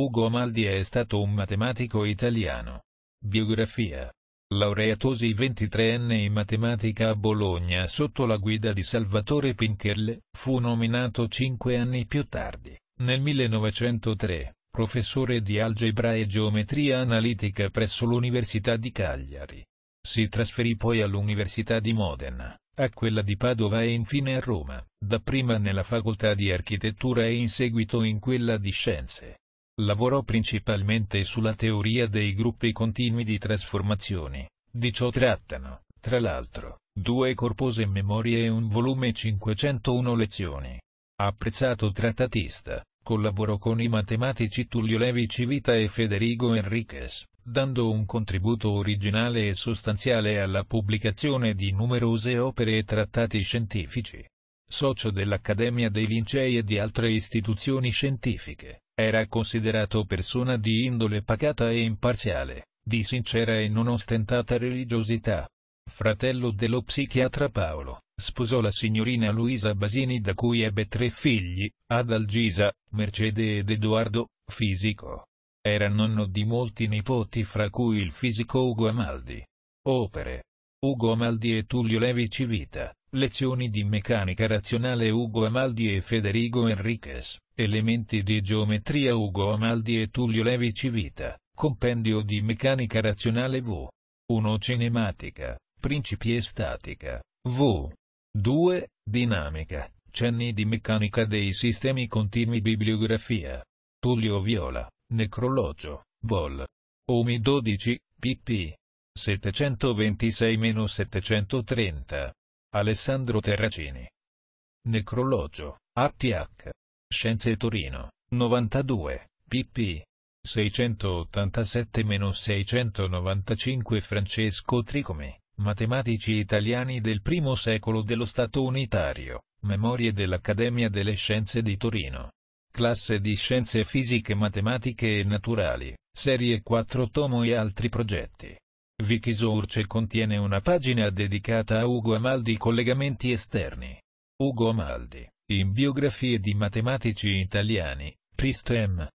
Ugo Amaldi è stato un matematico italiano. Biografia. Laureatosi 23enne in matematica a Bologna sotto la guida di Salvatore Pincherle, fu nominato cinque anni più tardi, nel 1903, professore di algebra e geometria analitica presso l'Università di Cagliari. Si trasferì poi all'Università di Modena, a quella di Padova e infine a Roma, dapprima nella facoltà di architettura e in seguito in quella di scienze. Lavorò principalmente sulla teoria dei gruppi continui di trasformazioni, di ciò trattano, tra l'altro, due corpose memorie e un volume 501 lezioni. Apprezzato trattatista, collaborò con i matematici Tullio Levi Civita e Federico Enriquez, dando un contributo originale e sostanziale alla pubblicazione di numerose opere e trattati scientifici. Socio dell'Accademia dei Lincei e di altre istituzioni scientifiche, era considerato persona di indole pacata e imparziale, di sincera e non ostentata religiosità. Fratello dello psichiatra Paolo, sposò la signorina Luisa Basini da cui ebbe tre figli, Adalgisa, Mercede ed Edoardo, fisico. Era nonno di molti nipoti fra cui il fisico Ugo Amaldi. Opere. Ugo Amaldi e Tullio Levi Civita. Lezioni di meccanica razionale Ugo Amaldi e Federico Enriquez, Elementi di geometria Ugo Amaldi e Tullio Levi Civita, Compendio di meccanica razionale V. 1. Cinematica, Principi e statica, V. 2. Dinamica, Cenni di meccanica dei sistemi continui Bibliografia. Tullio Viola, Necrologio, Vol. Omi 12, pp. 726-730. Alessandro Terracini. Necrologio, ATH. Scienze Torino, 92, pp. 687-695 Francesco Tricomi, Matematici italiani del primo secolo dello Stato unitario, Memorie dell'Accademia delle Scienze di Torino. Classe di Scienze Fisiche Matematiche e Naturali, Serie 4 Tomo e altri progetti. Wikisource contiene una pagina dedicata a Ugo Amaldi collegamenti esterni. Ugo Amaldi, in biografie di matematici italiani, Pristem,